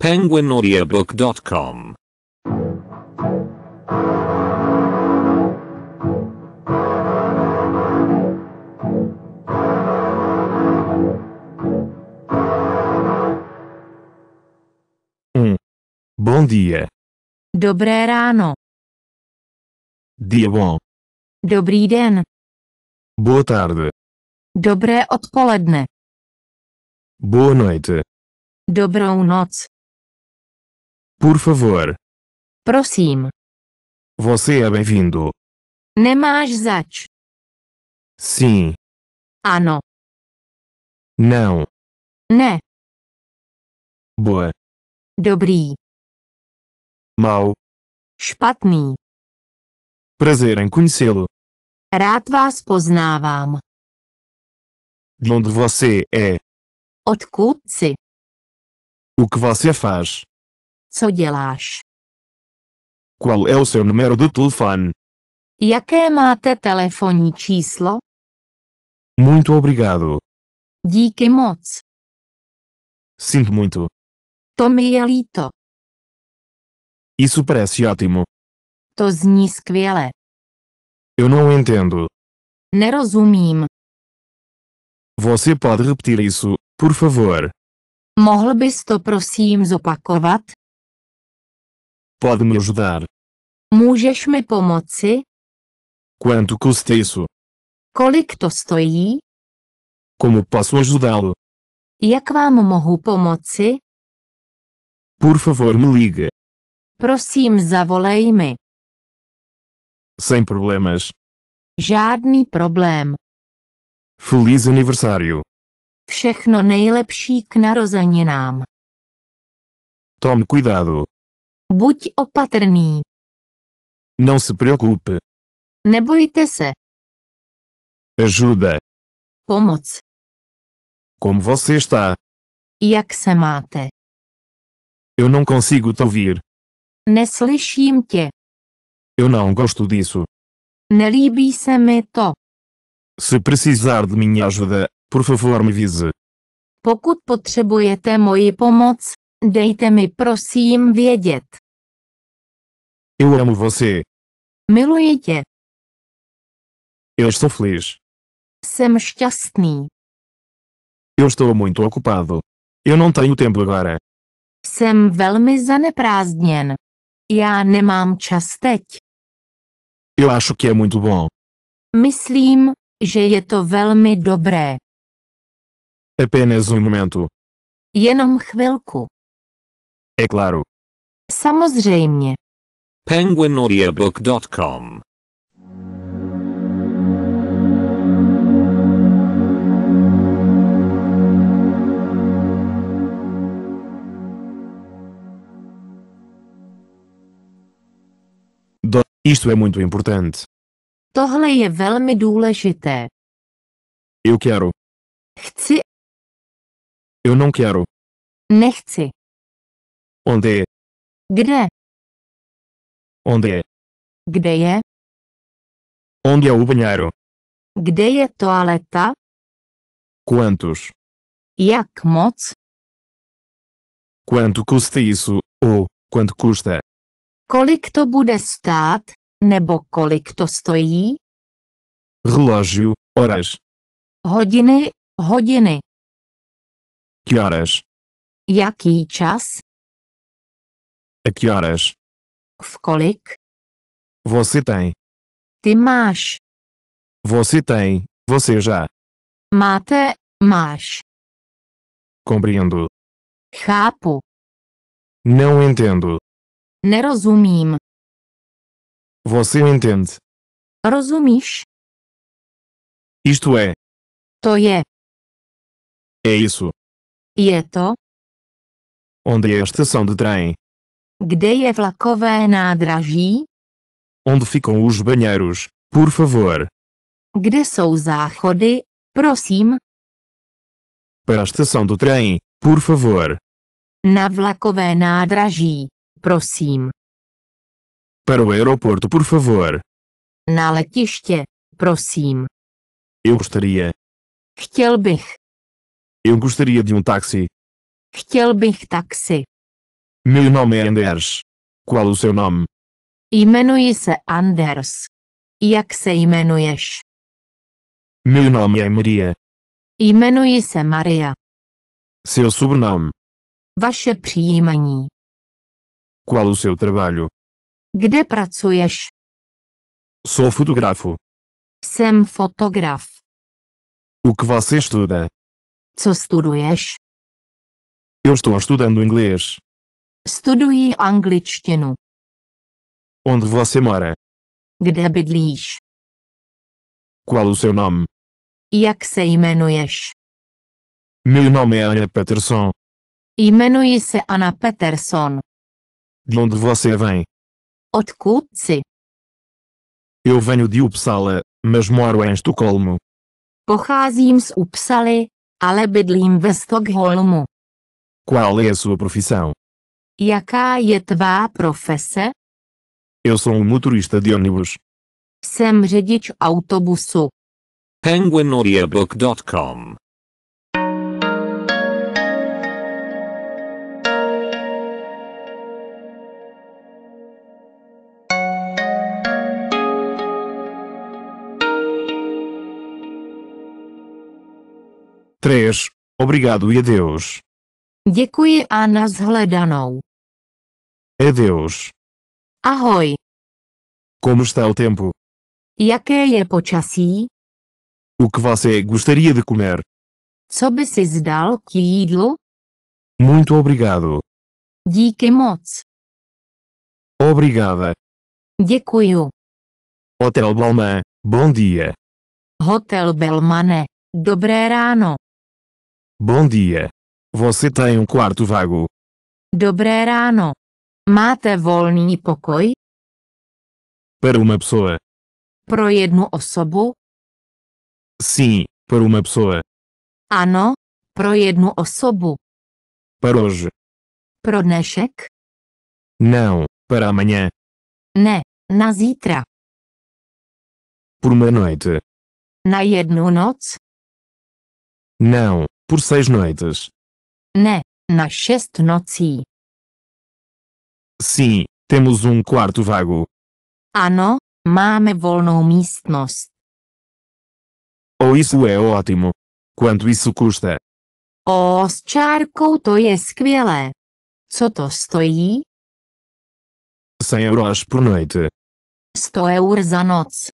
penguinaudiobook.com Mm. Bom dia. Dobré ráno. Dia bom. Dobrý den. Boa tarde. Dobré odpoledne. Boa noite. Dobrou noc. Por favor. Prosime. Você é bem-vindo. Nem mais zač. Sim. Ano. Ah, não. Ne. Né. Boa. Dobri. Mal. Špatný. Prazer em conhecê-lo. Rád vás poznávám. De onde você é? Odkud si? O que você faz? Co děláš? Qual é o seu número de telefone? Jaké máte telefonní číslo? Muito obrigado. Díky moc. Sinto muito. To mi je líto. Isso parece ótimo. To zní skvěle. Eu não entendo. Nerozumím. Você pode repetir isso, por favor? Mohl bys to prosím zopakovat? Pode me ajudar? Můžeš me pomoci? Quanto custa isso? Kolik to stojí? Como posso ajudá-lo? Jak vám mohu pomoci? Por favor, me ligue. Prosím, zavolej me Sem problemas. Žádný problém. Feliz aniversário. Všechno nejlepší k narozeninám. Tome cuidado. Buď opatrný. Não se preocupe. Nebojte se. Ajuda. Pomoc. Como você está? Jak se máte? Eu não consigo te ouvir. Neslyším tě. Eu não gosto disso. Nelíbí se mi to. Se precisar de minha ajuda, por favor me avise. Pokud potřebujete moji pomoc, dejte mi prosím vědět. Eu amo você. Miluji tě. Eu estou feliz. Jsem šťastný. Eu estou muito ocupado. Eu não tenho tempo agora. Jsem velmi zaneprázdněn. Já nemám čas teď. Eu acho que é muito bom. Myslím, že je to velmi dobré. Apenas um momento. Jenom chvilku. É claro. Samozřejmě penguinaudiobook.com Do, isto é muito importante. Tohle je velmi důležité. Eu quero. Chci. Eu não quero. Nechci. Onde? É? Kde? Onde je. Kde je? Onde je u banheiro? Kde je toaleta? Quantos? Jak moc? Quanto custa isso? Ou, quanto custa? Kolik to bude stát, nebo kolik to stojí? Relógio, horas. Hodiny, hodiny. Que horas? Jaký čas? A que horas? V kolik? Você tem. Ty máš. Você tem. Você já. Máte, máš. Compreendo. Chápu. Não entendo. Nerozumím. Você entende. Rozumíš? Isto é. To je. É isso. E é to? Onde é a estação de trem? Kde je vlakové nádraží? Onde ficam os banheiros, por favor? Kde jsou záchody, prosím? Para a estação do trem, por favor. Na vlakové nádraží, prosím. Para o aeroporto, por favor. Na letiště, prosím. Eu gostaria. Chtěl bych. Eu gostaria de um táxi. Chtěl bych taxi. Meu nome é Anders. Qual o seu nome? Anders. E a que se imenuješ? Meu nome é Maria. imenuje Maria. Seu sobrenome? Vaše příjmení. Qual o seu trabalho? Gde pracuješ? Sou fotógrafo. Jsem fotograf. O que você estuda? Co studuješ? Eu estou estudando inglês. Studuji angličtinu. Onde você mora? Kde bydlíš? Qual o seu nome? Jak se jmenuješ? Meu nome é Anna Peterson. Jmenuji se Anna Peterson. De onde você vem? Odkud jsi? Eu venho de Uppsala, mas moro em Estocolmo. Pocházím z Upsaly, ale bydlím ve Stockholmu. Qual é a sua profissão? Jaká je tvá profese? Eu sou um motorista de ônibus. Jsem řidič autobusu. penguinaudiobook.com Três. Obrigado e adeus. Děkuji a nashledanou. Adeus. Ahoy. Como está o tempo? E Jaké é počasí? O que você gostaria de comer? Co by si zdal k jídlu? Muito obrigado. Díky moc. Obrigada. Děkuju. Hotel Balmain, bom dia. Hotel Belmane, dobré ráno. Bom dia. Você tem tá um quarto vago. Dobré ráno. Máte volný pokoj? Per una pessoa. Pro jednu osobu? Sim, para uma pessoa. Ano, pro jednu osobu. Para hoje. Pro dnešek? Não, para amanhã. Ne, na zítra. Por uma noite. Na jednu noc? Não, por seis noites. Ne, na šest nocí. Sim, temos um quarto vago. Ano, máme volnou místnost. Oh, isso é ótimo. Quanto isso custa? oh, s čárkou to je skvělé. Co to stojí? 100 euros por noite. 100 euros a noc.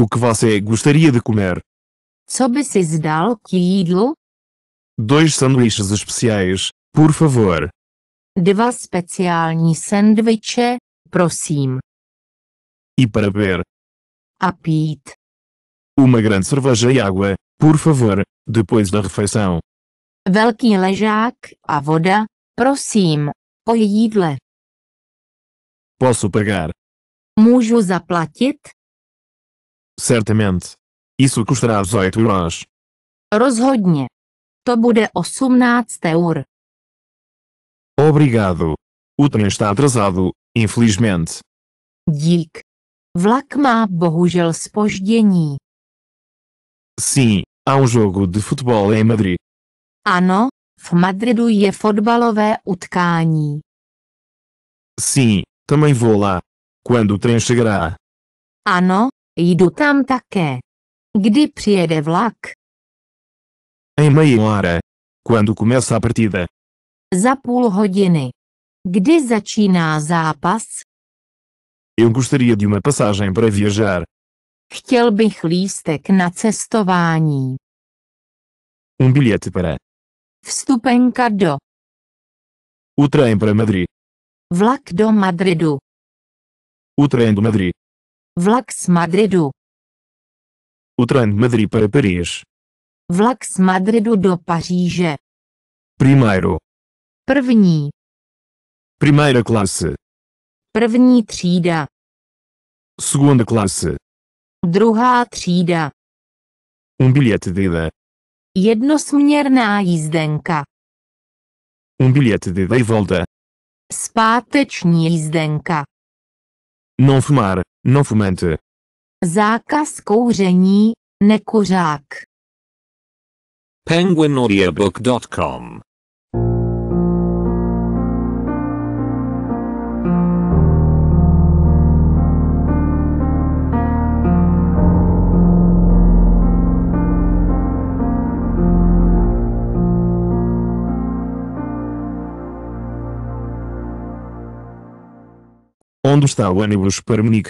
O que você gostaria de comer? Co by si zdal k jídlu? Dois sanduíches especiais, por favor. Dva speciální sendviče, prosím. I para ver. A pít. Uma grande cerveja e água, por favor, depois da refeição. Velký ležák a voda, prosím, po jídle. Posso pagar? Můžu zaplatit? Certamente. Isso custará 18 euros. Rozhodně. To bude 18 eur. Obrigado. O trem está atrasado, infelizmente. Dík. Vlak má bohužel spoždění. Sim, há um jogo de futebol em Madrid. Ano, v Madridu je fotbalové utkání. Sim, também vou lá. Quando o trem chegará? Ano, jdu tam také. Kdy přijede vlak? Em meia hora. Quando começa a partida? Za půl hodiny. Kdy začíná zápas? Eu gostaria de uma passagem para viajar. Chtěl bych lístek na cestování. Um bilhete para. Vstupenka do. O trem para Madrid. Vlak do Madridu. O trem do Madrid. Vlak z Madridu. O trem de Madrid para Paris. Vlak z Madridu do Paříže. Primeiro. První. Primeira classe. První třída. Segunda classe. Druhá třída. Um bilhete de ida. Jednosměrná jízdenka. Um bilhete de ida e volta. Zpáteční jízdenka. Não fumar, não fumante. Zákaz kouření, nekuřák. penguinaudiobooks.com on dostávaný byl špermník.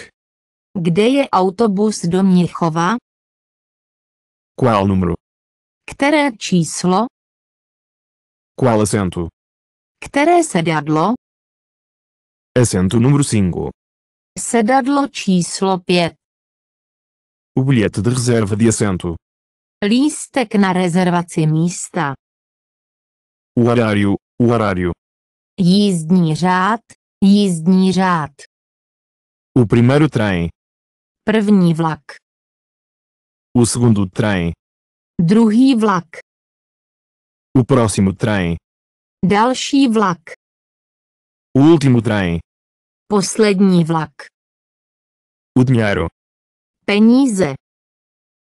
Kde je autobus do Mnichova? Qual número? Které číslo? Qual assento? Které sedadlo? Assento número 5. Sedadlo číslo 5. O bilhete de reserva de assento. Lístek na rezervaci místa. O horário, o horário. Jízdní řád, jízdní řád. O primeiro trem. První vlak. O segundo trem. Druhý vlak. O próximo trem. Další vlak. O último trem. Poslední vlak. O dinheiro. Peníze.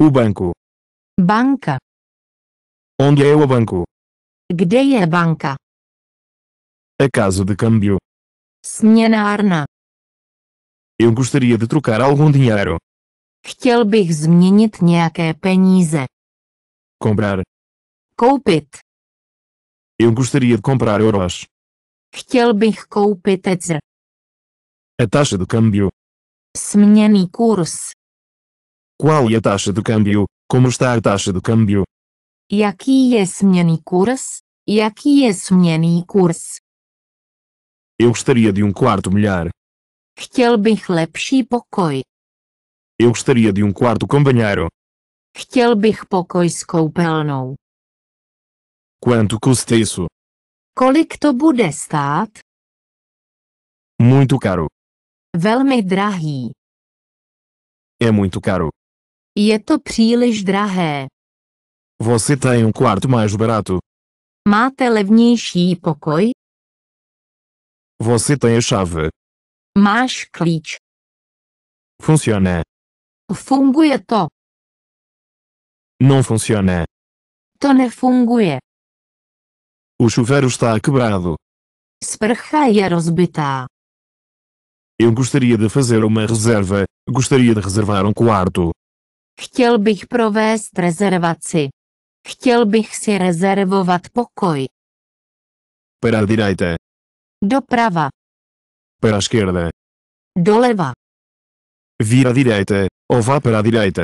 O banco. Banka. Onde é o banco? Kde je banka? A casa de câmbio. Směnárna. Eu gostaria de trocar algum dinheiro. Chciałbych zmienić nějaké peníze. Comprar. Koupit. Eu gostaria de comprar euros. Chciałbych koupit ecr. A taxa de câmbio. Směný kurz. Qual é a taxa de câmbio? Como está a taxa de câmbio? Jaki é směný E aqui é směný kurz? Eu gostaria de um quarto milhar. Chtěl bych lepší pokoj. Eu gostaria de um quarto com banheiro. Chtěl bych pokoj s koupelnou. Quanto custa isso? Kolik to bude stát? Muito caro. Velmi drahý. É muito caro. Je to příliš drahé. Você tem um quarto mais barato? Máte levnější pokoj? Você tem a chave. Mas klíč. Funciona. é to. Não funciona. fungo é O chuveiro está quebrado. Sprcha je Eu gostaria de fazer uma reserva. Gostaria de reservar um quarto. Chtěl bych provést rezervaci. Chtěl bych si rezervovat pokoj. Para a direita. Doprava. per a schierle. Doleva. vá para a direita.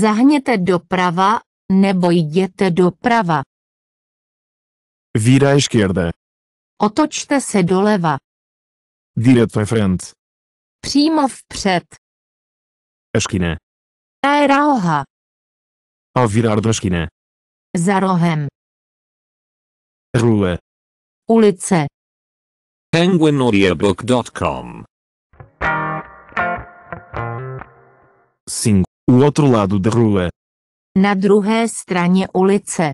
Zahněte doprava, nebo jděte doprava. vira esquerda. Otočte se doleva. Diretto front. Přímo vpřed. Esquina. Era oha. A virar da esquina. Za rohem. Rua. Ulice. penguinaudiobook.com 5. O outro lado da rua. Na druhé straně ulice.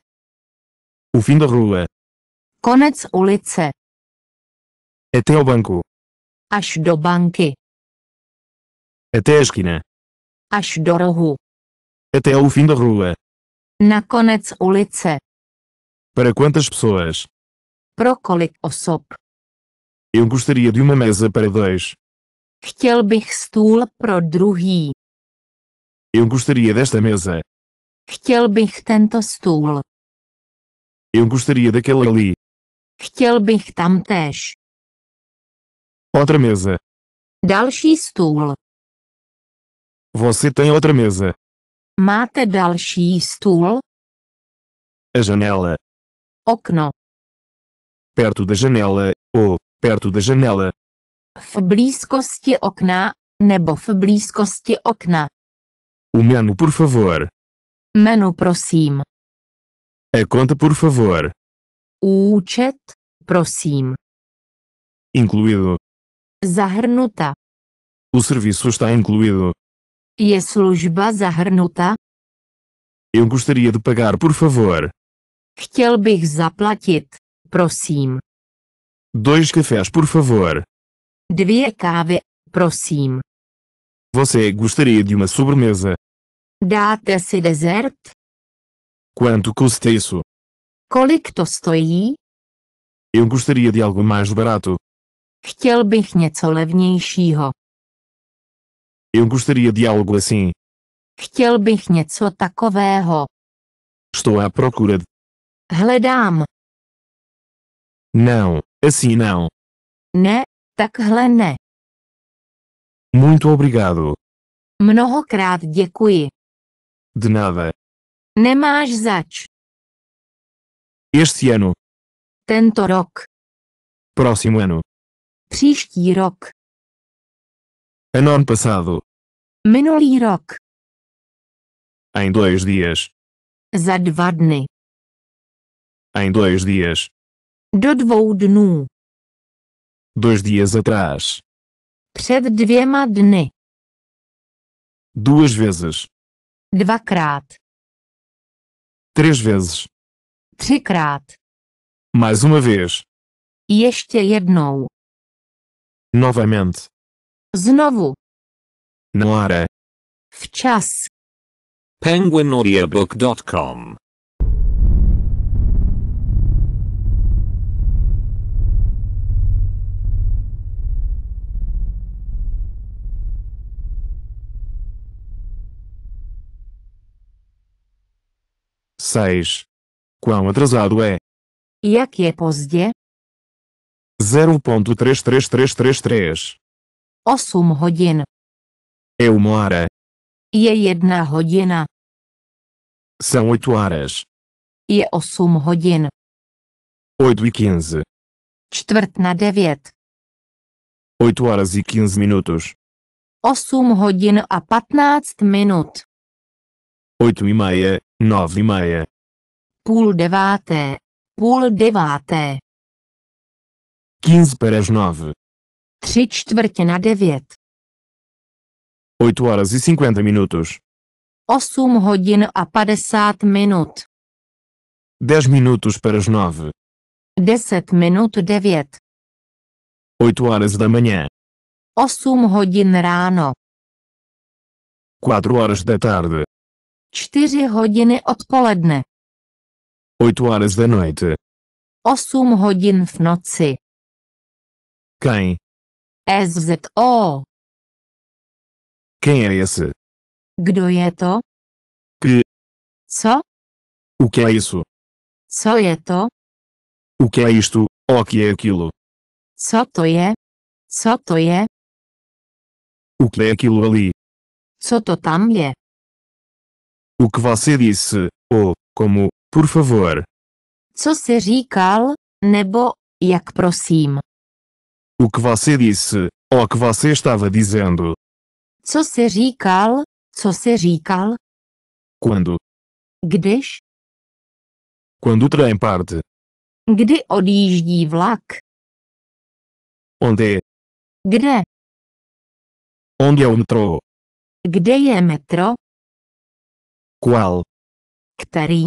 O fim da rua. Konec ulice. Até o banco. Až do banky. Até a esquina. Až do rohu. Até o fim da rua. Na konec ulice. Para quantas pessoas? Pro kolik osob? Eu gostaria de uma mesa para dois. Chtěl bych stůl pro druhý. Eu gostaria desta mesa. Chtěl bych tento stůl. Eu gostaria daquela ali. Chtěl bych tam též. Outra mesa. Další stůl. Você tem outra mesa. Máte další stůl? A janela. Okno. Perto da janela, ou perto da janela. W bliskości okna, nebo w bliskości okna. O menu, por favor. Menu, prosím. A conta, por favor. Účet, prosím. Incluído. Zahrnuta. O serviço está incluído. Je služba zahrnuta? Eu gostaria de pagar, por favor. Chtěl bych zaplatit, prosím. Dois cafés, por favor. Dwie káwy, próximo. Você gostaria de uma sobremesa? Dáte se desert? Quanto custa isso? Kolik estou aí? Eu gostaria de algo mais barato. Chtěl bych něco levnějšího. Eu gostaria de algo assim. Chtěl bych něco takového. Estou à procura de. Hledám. Não, assim não. Ne, takhle ne. Muito obrigado. Mnohokrát děkuji. De nada. Nemáš zač. Este ano. Tento rok. Próximo ano. Příští rok. Ano passado. Minulý rok. Em dois dias. Za dva dny. Em dois dias. Dod de nu Dois dias atrás. Przed dwiema dny. Né? Duas vezes. Dwakrát. Três vezes. Trzykrát. Mais uma vez. Jeszcze jedną. É Novamente. Znowu. Na hora. W penguinaudiobook.com 6. Quão atrasado é? E Jak je pozdě? 0.33333. 8 hodin. É oh, uma hora. E é jedna hodina. São 8 horas. E é 8 hodin. 8 e 15. Čtvrt na 9. 8 horas e 15 minutos. 8 hodin a 15 minut. 8 e meia Nove e meia. Půl deváté. Půl deváté. Quinze para as nove. Tři čtvrtě na devět. Oito horas e cinquenta minutos. Osm hodin a padesát minut. Dez minutos para as nove. Deset minut devět. Oito horas da manhã. Osm hodin ráno. Quatro horas da tarde. Čtyři hodiny odpoledne. Oito horas da noite. Osm hodin v noci. Quem? SZO. Quem é esse? Kdo je to? Que? Co? O que é isso? Co je to? O que é isto? O que é aquilo? Co to je? Co to je? O que é aquilo ali? Co to tam je? O que você disse, ou, como, por favor. Co se říkal, nebo, jak prosím. O que você disse, ou o que você estava dizendo. Co se říkal, co se říkal. Quando? Když? Quando o trem parte. Kdy odjíždí vlak? Onde? Kde? É? Onde é o metrô? Kde je é metrô. Qual? Který?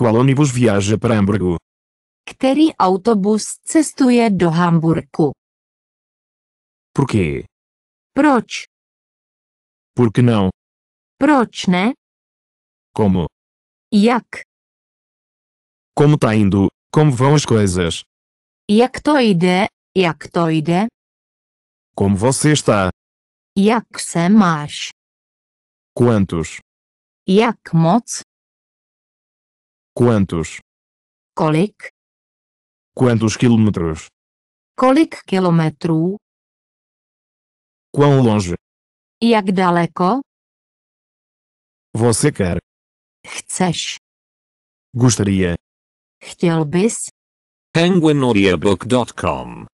Qual ônibus viaja para Hamburgo? Který autobus cestuje do Por quê? Proč? Por que não? Proč ne? Como? Jak? Como tá indo? Como vão as coisas? Jak to jde? Jak to Como você está? Jak se máš? Quantos? Jak moc? Quantos? Kolik? É Quantos quilômetros? Kolik é quilômetro Quão longe? Jak daleko? É Você quer? Chces? Gostaria. Chtěl bys? penguinaudiobook.com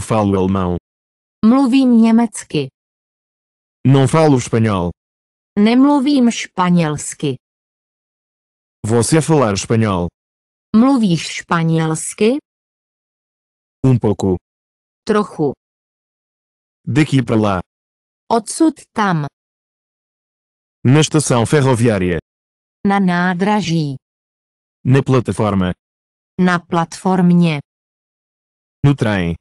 Eu falo alemão. Mluvím německy. Não falo espanhol. Nemluvím španělsky. Você falar espanhol? Mluvíš španělsky? Um pouco. Trochu. Daqui para lá. Odsud tam. Na estação ferroviária. Na nádraží. Na plataforma. Na platformě. No trem.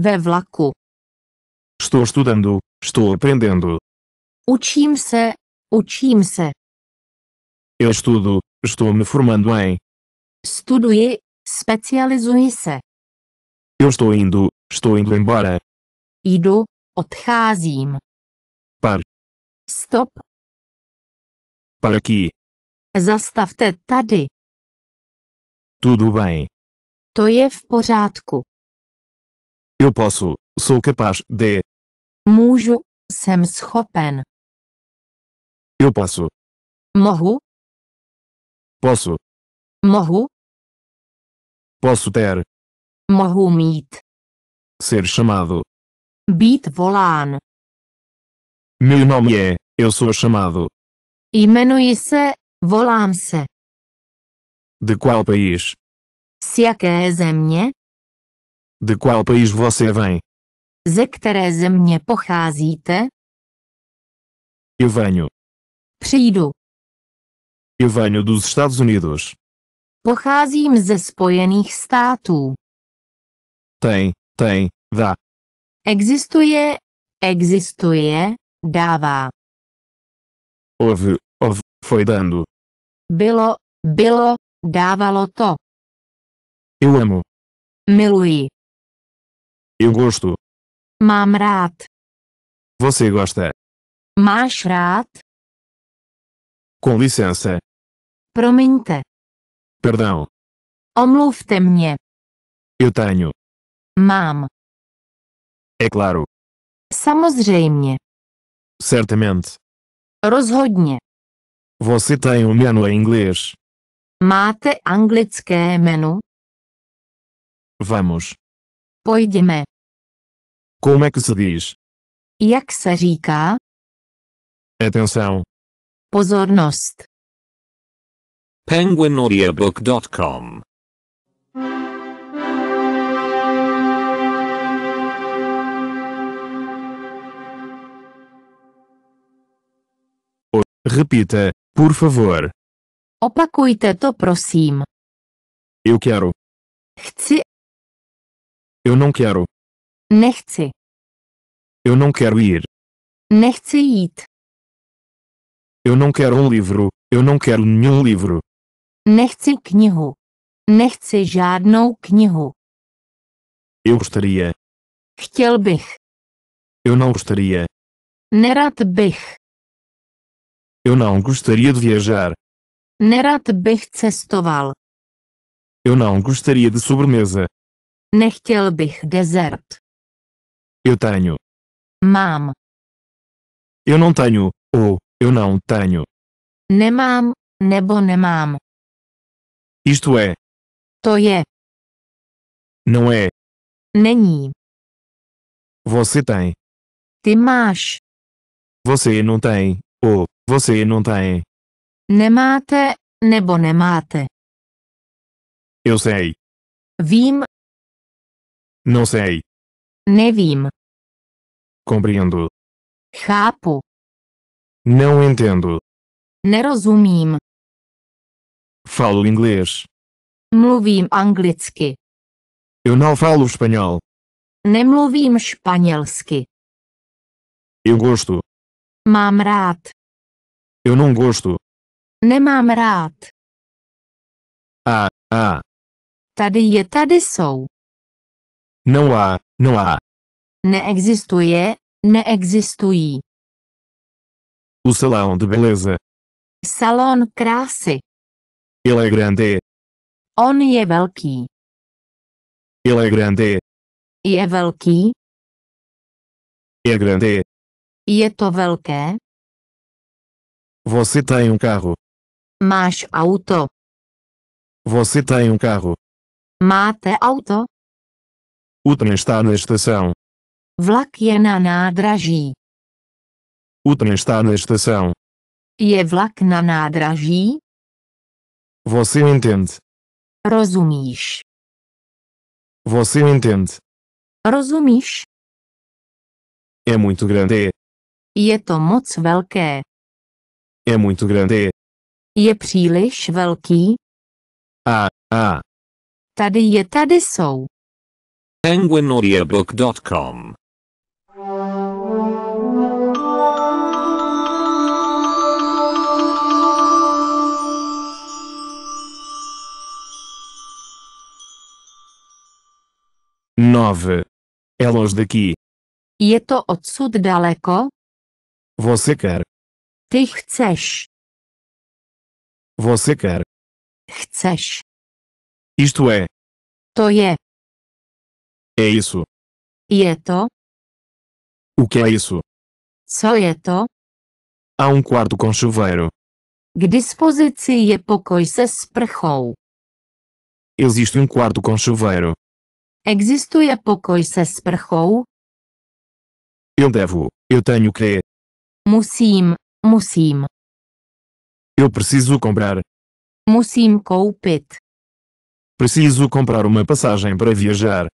Ve vlaku. Estou estudando, estou aprendendo. Učím se, učím se. Eu estudo, estou me formando em. Studuji, specializuji se. Eu estou indo, estou indo embora. Jdu, odcházím. Par. Stop. Par aqui. Zastavte tady. Tudo bem. To je v pořádku. Eu posso, sou capaz de. Mujo, jsem schopen. Eu posso. Morro. Posso. Morro. Posso ter. Morro mit. Ser chamado. Bit volan. Meu nome é, eu sou chamado. Jmenuji se, volam se. De qual país? Z jaké země? De qual país você vem? Ze které země pocházíte? Eu venho. Přijdu. Eu venho dos Estados Unidos. Pocházím ze Spojených států. Tem, tem, dá. Existuje, existuje, dává. Houve, houve, foi dando. Bylo, bylo, dávalo to. Eu amo. Miluji. Eu gosto. Mamrat. Você gosta. Mashrat. Com licença. Promiňte. Perdão. Omlufte mě. Eu tenho. Mam. É claro. Samozřejmě. Certamente. Rozhodně. Você tem um menu em inglês? Máte anglické menu? Vamos. Pojďme. Como é que se diz? Jak se říká? Atenção. Pozornost. penguinaudiobook.com Repita, por favor. Opakujte to prosím. Eu quero. Chci, eu não quero. Nechci. Eu não quero ir. Nechci it. Eu não quero um livro. Eu não quero nenhum livro. Nechci knihu. Nechci žádnou knihu. Eu gostaria. Chtěl bych. Eu não gostaria. Nerad bych. Eu não gostaria de viajar. Nerad bych cestoval. Eu não gostaria de sobremesa. Nechtěl bych desert. Eu tenho. Mám. Eu não tenho, ou eu não tenho. Nemám, nebo nemám. Isto é. To je. Não é. Není. Você tem. Ty máš. Você não tem, ou você não tem. Nemáte, nebo nemáte. Eu sei. Vím, não sei. nevim vim. Compreendo. Rapo. Não entendo. Ne Falo inglês. Mluvim anglicky. Eu não falo espanhol. Nemluvím španělsky. Eu gosto. Mám rád. Eu não gosto. Nemám rád. Ah, ah. Tady je, tady sou. Não há, não há. não não neexistují. O salão de beleza. Salon krásy. Ele é grande. On je velký. Ele é grande. Je velký. É grande. Je to velké. Você tem um carro. Máš auto. Você tem um carro. Máte auto. O trem está na estação. Vlak je na nádraží. O trem está na estação. Je vlak na nádraží? Você entende. Rozumíš. Você entende. Rozumíš? É muito grande. Je to moc velké. É muito grande. Je příliš velký. A, ah, a. Ah. Tady je, tady jsou. penguinaudiobook.com Nove. Elas daqui. Je to odsud daleko? Você quer. Ty chcesz. Você quer. Chcesz. Isto é. E? To je. É isso. Je é to? O que é isso? Só je é to? Há um quarto com chuveiro. K dispozici je pokoj se sprchou. Existe um quarto com chuveiro. Existuje pokoj se sprchou? Eu devo, eu tenho que. Musím, musím. Eu preciso comprar. Musím koupit. Preciso comprar uma passagem para viajar.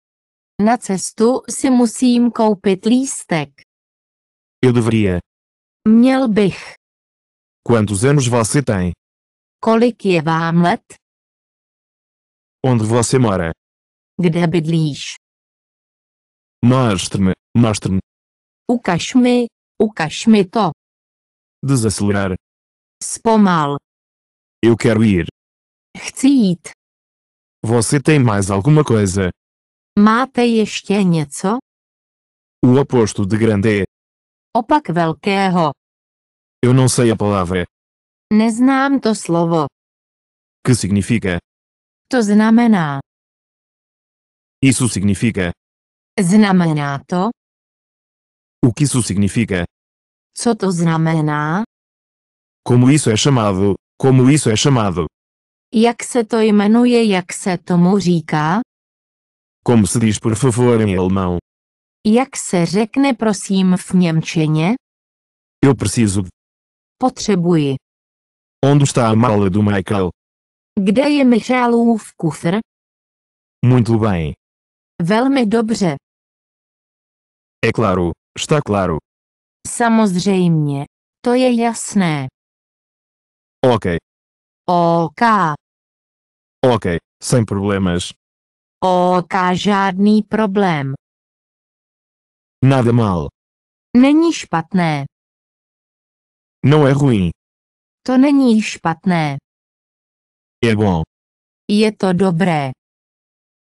Na cestu si musím koupit lístek. Eu deveria. Měl bych. Quantos anos você tem? Kolik je vám let? Onde você mora? Kde bydlíš? Mostre-me, mostre-me. Ukaž mi, ukaž mi to. Desacelerar. Spomal. Eu quero ir. Chci jít. Você tem mais alguma coisa? Máte ještě něco? O oposto de grande é. Opak velkého. Eu não sei a palavra. Neznám to slovo. Que significa? To znamená. Isso significa? Znamená to? O que isso significa? Co to znamená? Como isso é chamado? Como isso é chamado? Jak se to jmenuje, jak se tomu říká? Como se diz por favor em alemão? Jak se řekne prosím w Eu preciso de. Potrzebuję. Onde está a mala do Michael? Gdzie je Michaelów kufr? Muito bem. Velmi dobrze. É claro, está claro. Samozřejmě, to je jasné. Ok. Ok. Ok, sem problemas. OK, žádný problém. Nada mal. Není špatné. No, je ruim. To není špatné. Je bom. Je to dobré.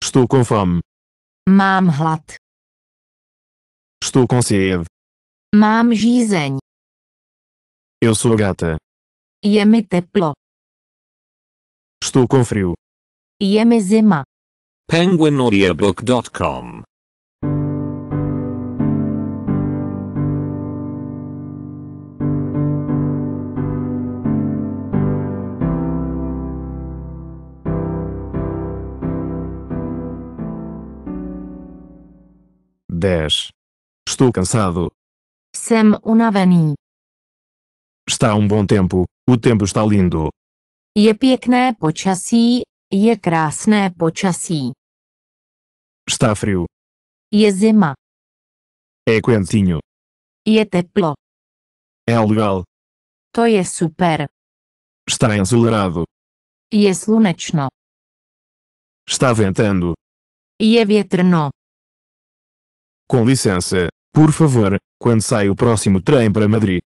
Estou com fome. Mám hlad. Estou com sede. Mám žízeň. Eu sou gata. Je mi teplo. Estou com frio. Je mi zima penguinaudiobook.com Dez. Estou cansado. Jsem unavený. Está um bom tempo, o tempo está lindo. Je pěkné počasí, je krásné počasí. Está frio. E a Zema? É quentinho. E É teplo. É legal. To então é super. Está ensolarado. É slunečno. Está ventando. E É vietrno. Com licença, por favor, quando sai o próximo trem para Madrid?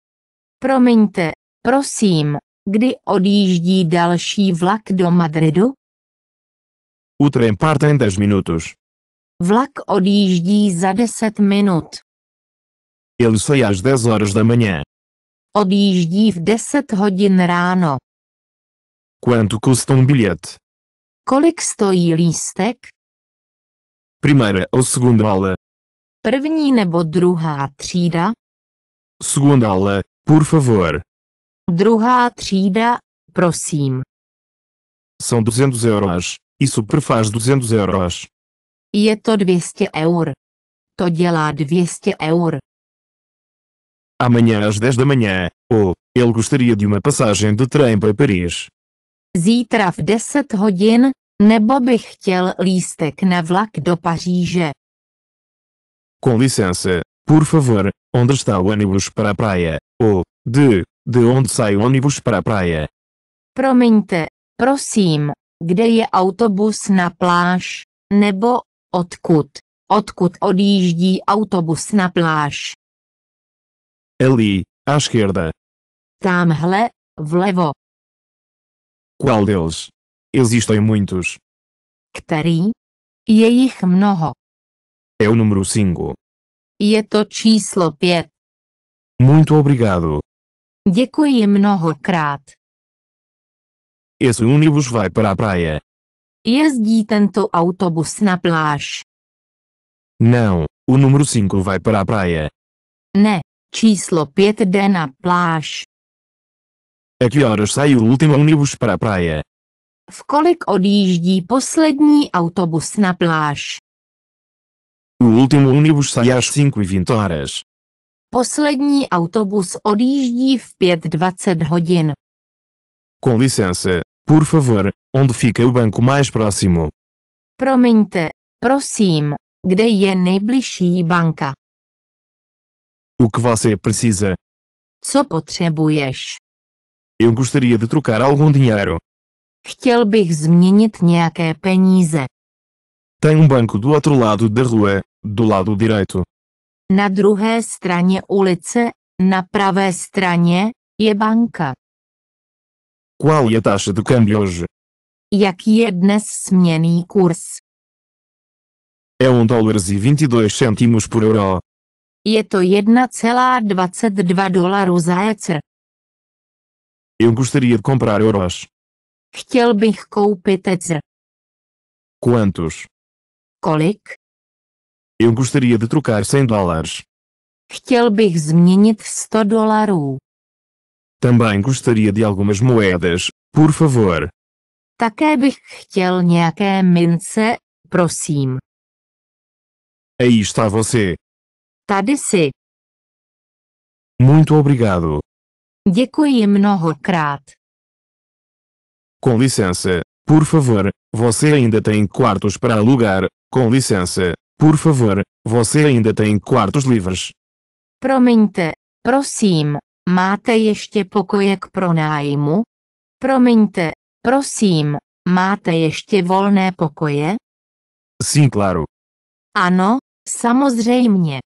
Promiňte, próximo kdy odjíždí další vlak do Madridu? O trem parte em 10 minutos. Vlak odjíždí za deset minut. Ele sai às 10 horas da manhã. Odjíždí v 10 hodin ráno. Quanto custa um bilhete? Kolik stojí lístek? Primeira ou segunda aula? První nebo druhá třída? Segunda aula, por favor. Druhá třída, prosím. São 200 euros. Isso prefaz 200 euros. Je to 200 eur. To dělá 200 eur. Amanhã às 10 da manhã, ou, ele gostaria de uma passagem de trem para Paris. Zítra v 10 hodin, nebo bych chtěl lístek na vlak do Paříže. Com licença, por favor, onde está o ônibus para a praia? Ou, de, de onde sai o ônibus para a praia? Promiňte, prosím, kde je autobus na pláž, nebo Odkud, odkud odjíždí autobus na pláž? Ali, à esquerda. Tamhle, vlevo. Qual deles? Existem muitos. Který? Je jich mnoho. É o número 5. Je to číslo 5. Muito obrigado. Děkuji mnohokrát. Esse ônibus vai para a praia. Jezdí tento autobus na pláž? Não, o número 5 vai para a praia. Ne, číslo 5 jde na pláž. A que horas sai o último ônibus para a praia? V kolik odjíždí poslední autobus na pláž? O último ônibus sai às 5h20 horas. Poslední autobus odjíždí v 5.20 hodin. Com licença, Por favor, onde fica o banco mais próximo? Promiňte, prosím, kde je nejbližší banka? O que você precisa? Co potřebuješ? Eu gostaria de trocar algum dinheiro. Chtěl bych změnit nějaké peníze. Tem um banco do outro lado da rua, do lado direito. Na druhé straně ulice, na pravé straně, je banka. Qual é a taxa de câmbio hoje? aqui é dnes směný kurz? É um dólar e 22 cêntimos por euro. Je é to 1,22 dolaru za ecer. Eu gostaria de comprar euros. Chtěl bych koupit ecer. Quantos? Kolik? Eu gostaria de trocar 100 dólares. Chtěl bych změnit 100 dolarů. Também gostaria de algumas moedas, por favor. Také bych chtěl nějaké mince, prosím. Aí está você. Tady si. Muito obrigado. Děkuji mnohokrát. Com licença, por favor, você ainda tem quartos para alugar. Com licença, por favor, você ainda tem quartos livres. Promiňte, prosím, Máte ještě pokoje k pronájmu? Promiňte, prosím, máte ještě volné pokoje? Sim, claro. Ano, samozřejmě.